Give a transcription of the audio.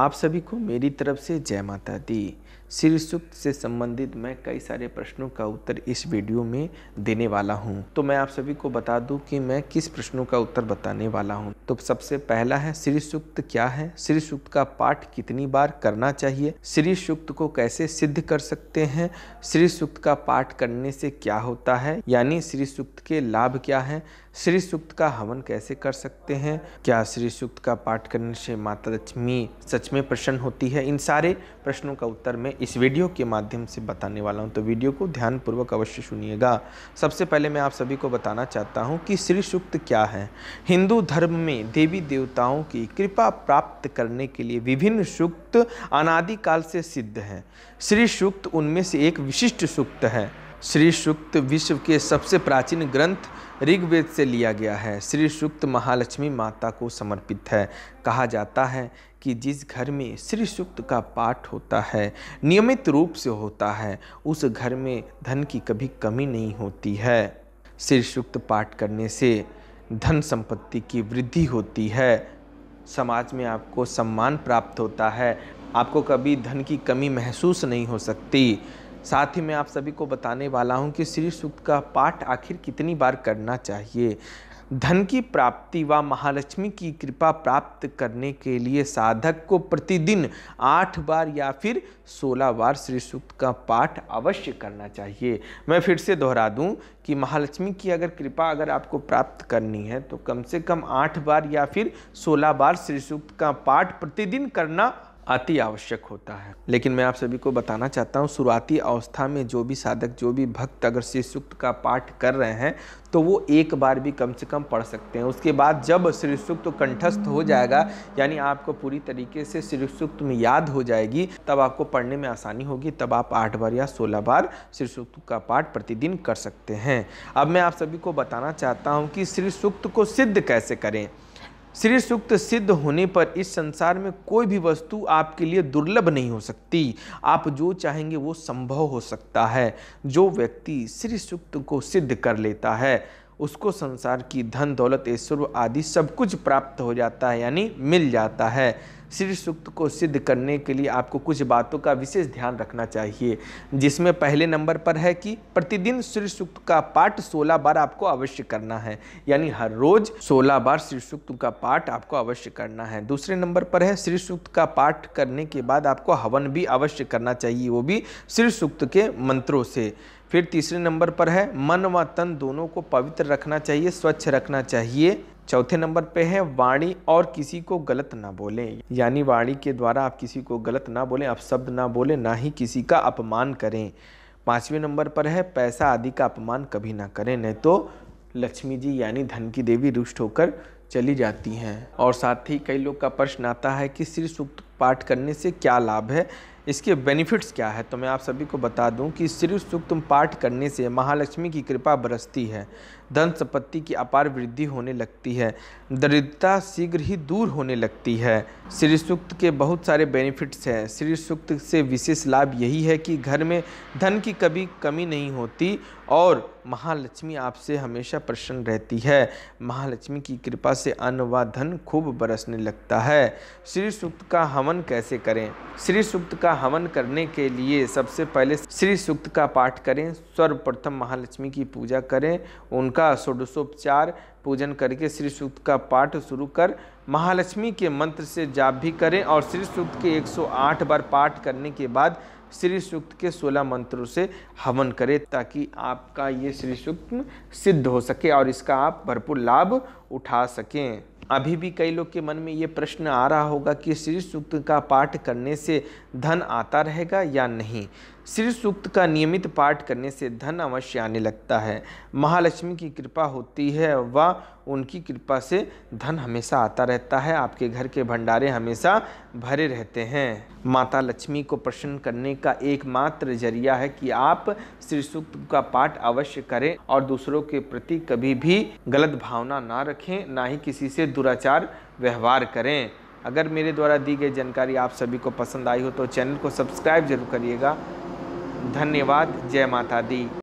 आप सभी को मेरी तरफ से जय माता दी श्री सूक्त से संबंधित मैं कई सारे प्रश्नों का उत्तर इस वीडियो में देने वाला हूँ तो मैं आप सभी को बता दूं कि मैं किस प्रश्नों का उत्तर बताने वाला हूँ तो सबसे पहला है श्री सूक्त क्या है श्री सूक्त का पाठ कितनी बार करना चाहिए श्री सूक्त को कैसे सिद्ध कर सकते हैं सूक्त का पाठ करने से क्या होता है यानी श्री सूक्त के लाभ क्या है श्री सूक्त का हवन कैसे कर सकते हैं क्या श्री सूक्त का पाठ करने से माता लक्ष्मी सच में प्रसन्न होती है इन सारे प्रश्नों का उत्तर मैं इस वीडियो के माध्यम से बताने वाला हूं तो वीडियो को ध्यानपूर्वक अवश्य सुनिएगा सबसे पहले मैं आप सभी को बताना चाहता हूं कि श्री सूक्त क्या है हिंदू धर्म में देवी देवताओं की कृपा प्राप्त करने के लिए विभिन्न सूक्त अनादिकाल से सिद्ध हैं श्री सूक्त उनमें से एक विशिष्ट सूक्त है श्री सूक्त विश्व के सबसे प्राचीन ग्रंथ ऋग्वेद से लिया गया है श्री सुक्त महालक्ष्मी माता को समर्पित है कहा जाता है कि जिस घर में श्री सुक्त का पाठ होता है नियमित रूप से होता है उस घर में धन की कभी कमी नहीं होती है श्री सुक्त पाठ करने से धन संपत्ति की वृद्धि होती है समाज में आपको सम्मान प्राप्त होता है आपको कभी धन की कमी महसूस नहीं हो सकती साथ ही मैं आप सभी को बताने वाला हूँ कि श्री सूक्त का पाठ आखिर कितनी बार करना चाहिए धन की प्राप्ति व महालक्ष्मी की कृपा प्राप्त करने के लिए साधक को प्रतिदिन आठ बार या फिर सोलह बार श्री सूक्त का पाठ अवश्य करना चाहिए मैं फिर से दोहरा दूं कि महालक्ष्मी की अगर कृपा अगर आपको प्राप्त करनी है तो कम से कम आठ बार या फिर सोलह बार श्री सूक्त का पाठ प्रतिदिन करना अति आवश्यक होता है लेकिन मैं आप सभी को बताना चाहता हूँ शुरुआती अवस्था में जो भी साधक जो भी भक्त अगर श्री सूक्त का पाठ कर रहे हैं तो वो एक बार भी कम से कम पढ़ सकते हैं उसके बाद जब श्री सूक्त कंठस्थ हो जाएगा यानी आपको पूरी तरीके से श्री सूक्त में याद हो जाएगी तब आपको पढ़ने में आसानी होगी तब आप आठ बार या सोलह बार श्री सूक्त का पाठ प्रतिदिन कर सकते हैं अब मैं आप सभी को बताना चाहता हूँ कि श्री सूक्त को सिद्ध कैसे करें श्री सूक्त सिद्ध होने पर इस संसार में कोई भी वस्तु आपके लिए दुर्लभ नहीं हो सकती आप जो चाहेंगे वो संभव हो सकता है जो व्यक्ति श्री सूक्त को सिद्ध कर लेता है उसको संसार की धन दौलत ऐश्वर्य आदि सब कुछ प्राप्त हो जाता है यानी मिल जाता है श्री सूक्त को सिद्ध करने के लिए आपको कुछ बातों का विशेष ध्यान रखना चाहिए जिसमें पहले नंबर पर है कि प्रतिदिन श्री सूक्त का पाठ सोलह बार आपको अवश्य करना है यानी हर रोज सोलह बार श्री सूक्त का पाठ आपको अवश्य करना है दूसरे नंबर पर है श्री सूक्त का पाठ करने के बाद आपको हवन भी अवश्य करना चाहिए वो भी श्री सूक्त के मंत्रों से फिर तीसरे नंबर पर है मन व तन दोनों को पवित्र रखना चाहिए स्वच्छ रखना चाहिए चौथे नंबर पे है वाणी और किसी को गलत ना बोले यानी वाणी के द्वारा आप किसी को गलत ना बोलें अपशब्द ना बोलें ना ही किसी का अपमान करें पाँचवें नंबर पर है पैसा आदि का अपमान कभी ना करें नहीं तो लक्ष्मी जी यानी धन की देवी रुष्ट होकर चली जाती हैं और साथ ही कई लोग का प्रश्न आता है कि श्री सूक्त पाठ करने से क्या लाभ है इसके बेनिफिट्स क्या है तो मैं आप सभी को बता दूं कि श्री सूक्त पाठ करने से महालक्ष्मी की कृपा बरसती है धन संपत्ति की अपार वृद्धि होने लगती है दरिद्रता शीघ्र ही दूर होने लगती है श्री सूक्त के बहुत सारे बेनिफिट्स हैं श्री सूक्त से विशेष लाभ यही है कि घर में धन की कभी कमी नहीं होती और महालक्ष्मी आपसे हमेशा प्रसन्न रहती है महालक्ष्मी की कृपा से अन्न व धन खूब बरसने लगता है श्री सूक्त का हवन कैसे करें श्री सूक्त का हवन करने के लिए सबसे पहले श्री सूक्त का पाठ करें सर्वप्रथम महालक्ष्मी की पूजा करें उनका का षोडशोपचार पूजन करके श्री सूक्त का पाठ शुरू कर महालक्ष्मी के मंत्र से जाप भी करें और श्री सूक्त के 108 बार पाठ करने के बाद श्री सूक्त के 16 मंत्रों से हवन करें ताकि आपका ये श्री सूक्त सिद्ध हो सके और इसका आप भरपूर लाभ उठा सकें अभी भी कई लोग के मन में ये प्रश्न आ रहा होगा कि श्री सूक्त का पाठ करने से धन आता रहेगा या नहीं श्री सूक्त का नियमित पाठ करने से धन अवश्य आने लगता है महालक्ष्मी की कृपा होती है व उनकी कृपा से धन हमेशा आता रहता है आपके घर के भंडारे हमेशा भरे रहते हैं माता लक्ष्मी को प्रसन्न करने का एकमात्र जरिया है कि आप श्री सूक्त का पाठ अवश्य करें और दूसरों के प्रति कभी भी गलत भावना ना रखें ना ही किसी से दुराचार व्यवहार करें अगर मेरे द्वारा दी गई जानकारी आप सभी को पसंद आई हो तो चैनल को सब्सक्राइब जरूर करिएगा धन्यवाद जय माता दी